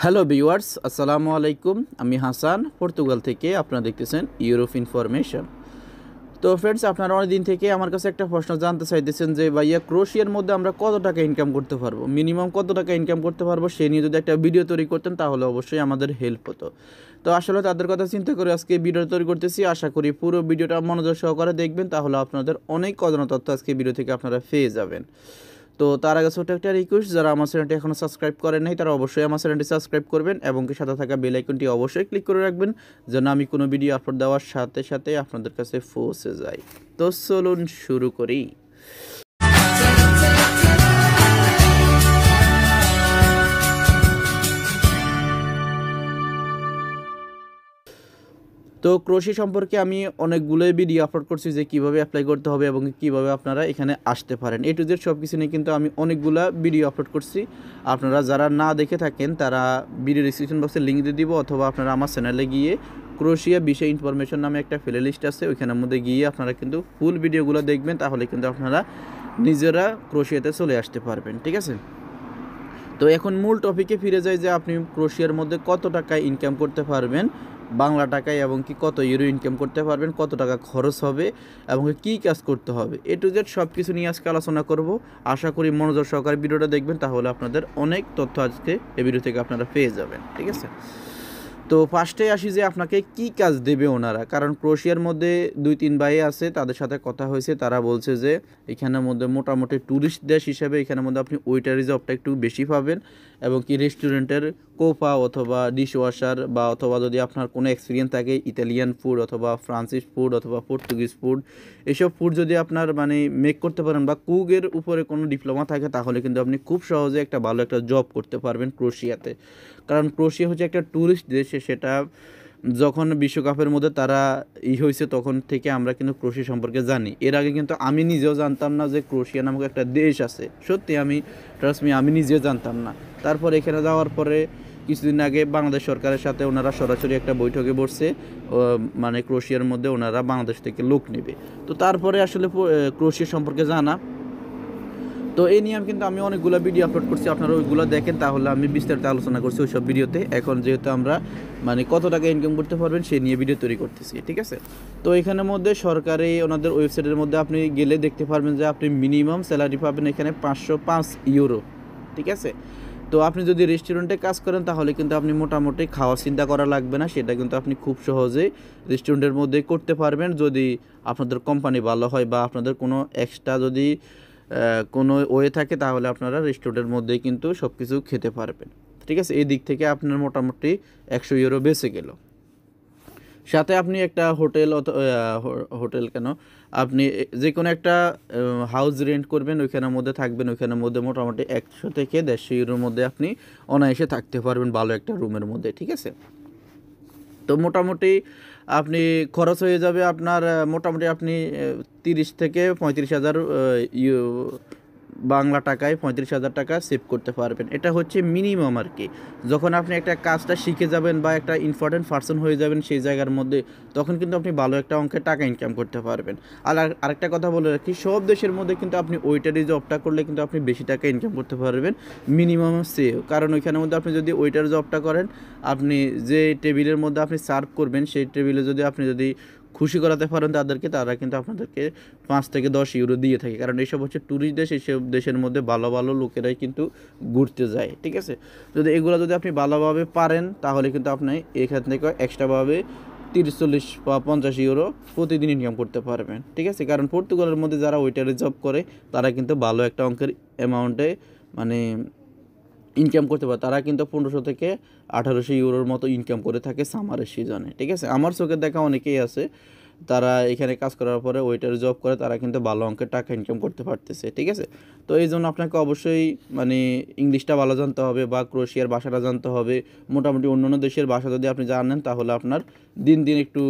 hello viewers আসসালামু আলাইকুম আমি হাসান পর্তুগাল থেকে আপনারা দেখতেছেন ইউরোপ ইনফরমেশন তো ফ্রেন্ডস আপনারা অনেক দিন থেকে আমার কাছে একটা প্রশ্ন জানতে চাইতেছেন যে ভাইয়া ক্রোশিয়ার মধ্যে আমরা কত টাকা ইনকাম করতে পারবো মিনিমাম কত টাকা ইনকাম করতে পারবো সে নিয়ে যদি একটা ভিডিও তৈরি করতেন তাহলে অবশ্যই আমাদের হেল্প হতো তো আসলে তাদের কথা চিন্তা করে আজকে ভিডিও তৈরি করতেছি আশা করি পুরো ভিডিওটা মনোযোগ সহকারে দেখবেন তাহলে আপনাদের অনেক কদনা তথ্য আজকে ভিডিও থেকে আপনারা পেয়ে যাবেন তো তার আগে ছোট একটা রিকোয়েস্ট যারা আমার চ্যানেলটি এখনও সাবস্ক্রাইব করেন নাই তারা অবশ্যই আমার চ্যানেলটি সাবস্ক্রাইব করবেন এবং কি সাথে থাকা বেল আইকনটি অবশ্যই ক্লিক করে রাখবেন যেন আমি কোনো ভিডিও আপলোড দেওয়ার সাথে সাথে আপনাদের কাছে পৌঁছে যাই তো চলুন শুরু করি তো ক্রোশি সম্পর্কে আমি অনেকগুলোই ভিডিও আপলোড করছি যে কিভাবে অ্যাপ্লাই করতে হবে এবং কিভাবে আপনারা এখানে আসতে পারেন এ টু জেড সব কিছু নিয়ে কিন্তু আমি অনেকগুলো ভিডিও আপলোড করছি আপনারা যারা না দেখে থাকেন তারা ভিডিও ডিসক্রিপশন বক্সে লিঙ্ক দিয়ে দিব অথবা আপনারা আমার চ্যানেলে গিয়ে ক্রোশিয়া বিষয় ইনফরমেশন নামে একটা প্লে লিস্ট আছে ওইখানের মধ্যে গিয়ে আপনারা কিন্তু ফুল ভিডিওগুলো দেখবেন তাহলে কিন্তু আপনারা নিজেরা ক্রোশিয়াতে চলে আসতে পারবেন ঠিক আছে তো এখন মূল টপিকে ফিরে যায় যে আপনি ক্রোশিয়ার মধ্যে কত টাকা ইনকাম করতে পারবেন বাংলা টাকায় এবং কি কত ইউরো ইনকাম করতে পারবেন কত টাকা খরচ হবে এবং কি কাজ করতে হবে এ টু জেড সব কিছু নিয়ে আজকে আলোচনা করব আশা করি মনোযোগ সহকারে ভিডিওটা দেখবেন তাহলে আপনাদের অনেক তথ্য আজকে এই ভিডিও থেকে আপনারা পেয়ে যাবেন ঠিক আছে তো ফার্স্টে আসি যে আপনাকে কি কাজ দেবে ওনারা কারণ ক্রোশিয়ার মধ্যে দুই তিন ভাই আছে তাদের সাথে কথা হয়েছে তারা বলছে যে এখানের মধ্যে মোটামুটি ট্যুরিস্ট দেশ হিসেবে এখানের মধ্যে আপনি ওয়েটারি জবটা একটু বেশি পাবেন এবং কি রেস্টুরেন্টের কোফা অথবা ডিশ ওয়াশার বা অথবা যদি আপনার কোনো এক্সপিরিয়েন্স থাকে ইতালিয়ান ফুড অথবা ফ্রান্সিস ফুড অথবা পর্তুগিজ ফুড এসব ফুড যদি আপনার মানে মেক করতে পারেন বা কুকের উপরে কোনো ডিপ্লোমা থাকে তাহলে কিন্তু আপনি খুব সহজে একটা ভালো একটা জব করতে পারবেন ক্রোশিয়াতে কারণ ক্রোশিয়া হচ্ছে একটা ট্যুরিস্ট দেশ সেটা যখন বিশ্বকাপের মধ্যে তারা ই হয়েছে তখন থেকে আমরা কিন্তু ক্রোশিয়া সম্পর্কে জানি এর আগে কিন্তু আমি নিজেও জানতাম না যে ক্রোশিয়া নামক একটা দেশ আছে সত্যি আমি মি আমি নিজেও জানতাম না তারপর এখানে যাওয়ার পরে কিছুদিন আগে বাংলাদেশ সরকারের সাথে ওনারা সরাসরি একটা বৈঠকে বসছে মানে ক্রোশিয়ার মধ্যে ওনারা বাংলাদেশ থেকে লোক নেবে তো তারপরে আসলে ক্রোশিয়া সম্পর্কে জানা তো এই নিয়ে আমি কিন্তু আমি অনেকগুলো ভিডিও আপলোড করছি আপনারা ওইগুলো দেখেন তাহলে আমি বিস্তারিত আলোচনা করছি ওইসব ভিডিওতে এখন যেহেতু আমরা মানে কত টাকা ইনকাম করতে পারবেন সেই নিয়ে ভিডিও তৈরি করতেছি ঠিক আছে তো এখানের মধ্যে সরকারি ওনাদের ওয়েবসাইটের মধ্যে আপনি গেলে দেখতে পারবেন যে আপনি মিনিমাম স্যালারি পাবেন এখানে পাঁচশো পাঁচ ইউরো ঠিক আছে তো আপনি যদি রেস্টুরেন্টে কাজ করেন তাহলে কিন্তু আপনি মোটামুটি খাওয়ার চিন্তা করা লাগবে না সেটা কিন্তু আপনি খুব সহজেই রেস্টুরেন্টের মধ্যে করতে পারবেন যদি আপনাদের কোম্পানি ভালো হয় বা আপনাদের কোনো এক্সট্রা যদি কোনো ওয়ে থাকে তাহলে আপনারা রেস্টুরেন্টের মধ্যেই কিন্তু সব কিছু খেতে পারবেন ঠিক আছে এই দিক থেকে আপনার মোটামুটি একশো ইউরো বেঁচে গেল সাথে আপনি একটা হোটেল হোটেল কেন আপনি যে কোনো একটা হাউস রেন্ট করবেন ওইখানের মধ্যে থাকবেন ওইখানের মধ্যে মোটামুটি একশো থেকে দেড়শো ইউরোর মধ্যে আপনি অনায়াসে থাকতে পারবেন ভালো একটা রুমের মধ্যে ঠিক আছে তো মোটামুটি আপনি খরচ হয়ে যাবে আপনার মোটামুটি আপনি তিরিশ থেকে পঁয়ত্রিশ হাজার বাংলা টাকায় পঁয়ত্রিশ হাজার টাকা সেভ করতে পারবেন এটা হচ্ছে মিনিমাম আর কি যখন আপনি একটা কাজটা শিখে যাবেন বা একটা ইম্পর্টেন্ট পার্সন হয়ে যাবেন সেই জায়গার মধ্যে তখন কিন্তু আপনি ভালো একটা অঙ্কের টাকা ইনকাম করতে পারবেন আর আরেকটা কথা বলে রাখি সব দেশের মধ্যে কিন্তু আপনি ওইটারই জবটা করলে কিন্তু আপনি বেশি টাকা ইনকাম করতে পারবেন মিনিমাম সেভ কারণ ওইখানের মধ্যে আপনি যদি ওইটার জবটা করেন আপনি যে টেবিলের মধ্যে আপনি সার্ভ করবেন সেই টেবিলে যদি আপনি যদি খুশি করাতে পারেন তাদেরকে তারা কিন্তু আপনাদেরকে পাঁচ থেকে দশ ইউরো দিয়ে থাকে কারণ এইসব হচ্ছে ট্যুরিস্ট দেশ এইসব দেশের মধ্যে ভালো ভালো লোকেরাই কিন্তু ঘুরতে যায় ঠিক আছে যদি এগুলো যদি আপনি ভালোভাবে পারেন তাহলে কিন্তু আপনি এখান থেকে এক্সট্রাভাবে তিরিশ চল্লিশ বা পঞ্চাশ ইউরো প্রতিদিন ইনকাম করতে পারবেন ঠিক আছে কারণ পর্তুগালের মধ্যে যারা ওয়েটারে জব করে তারা কিন্তু ভালো একটা অঙ্কের অ্যামাউন্টে মানে ইনকাম করতে পারে তারা কিন্তু পনেরোশো থেকে আঠারোশো ইউরোর মতো ইনকাম করে থাকে সামারের সিজনে ঠিক আছে আমার চোখে দেখা অনেকেই আছে তারা এখানে কাজ করার পরে ওয়েটার জব করে তারা কিন্তু ভালো অঙ্কের টাকা ইনকাম করতে পারতেছে ঠিক আছে তো এই জন্য আপনাকে অবশ্যই মানে ইংলিশটা ভালো জানতে হবে বা ক্রোশিয়ার ভাষাটা জানতে হবে মোটামুটি অন্য অন্য দেশের ভাষা যদি আপনি জানেন তাহলে আপনার দিন দিন একটু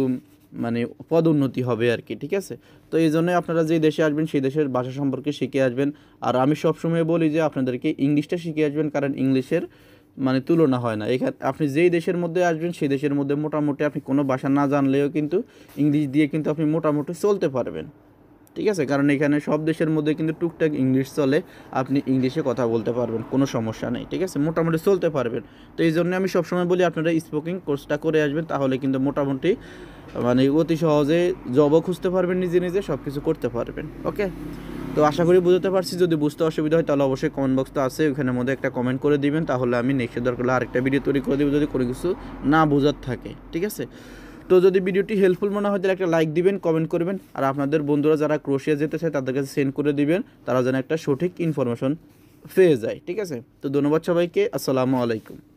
মানে পদোন্নতি হবে আর কি ঠিক আছে তো এই জন্যই আপনারা যে দেশে আসবেন সেই দেশের ভাষা সম্পর্কে শিখে আসবেন আর আমি সবসময় বলি যে আপনাদেরকে ইংলিশটা শিখে আসবেন কারণ ইংলিশের মানে তুলনা হয় না এখানে আপনি যেই দেশের মধ্যে আসবেন সেই দেশের মধ্যে মোটামুটি আপনি কোনো ভাষা না জানলেও কিন্তু ইংলিশ দিয়ে কিন্তু আপনি মোটামুটি চলতে পারবেন ঠিক আছে কারণ এখানে সব দেশের মধ্যে কিন্তু টুকটাক ইংলিশ চলে আপনি ইংলিশে কথা বলতে পারবেন কোনো সমস্যা নেই ঠিক আছে মোটামুটি চলতে পারবেন তো এই জন্য আমি সবসময় বলি আপনারা স্পোকিং কোর্সটা করে আসবেন তাহলে কিন্তু মোটামুটি মানে অতি সহজে জবও খুঁজতে পারবেন নিজে নিজে সব কিছু করতে পারবেন ওকে তো আশা করি বুঝতে পারছি যদি বুঝতে অসুবিধা হয় তাহলে অবশ্যই কমেন্ট বক্স তো আছে ওখানের মধ্যে একটা কমেন্ট করে দিবেন তাহলে আমি নেক্সট দরকার হলে আরেকটা ভিডিও তৈরি করে দেবো যদি কোনো কিছু না বোঝার থাকে ঠিক আছে তো যদি ভিডিওটি হেল্পফুল মনে হয় তাহলে একটা লাইক দিবেন কমেন্ট করবেন আর আপনাদের বন্ধুরা যারা ক্রোশিয়া যেতে চায় তাদের কাছে সেন্ড করে দিবেন তারা যেন একটা সঠিক ইনফরমেশন পেয়ে যায় ঠিক আছে তো ধন্যবাদ সবাইকে আসসালামু আলাইকুম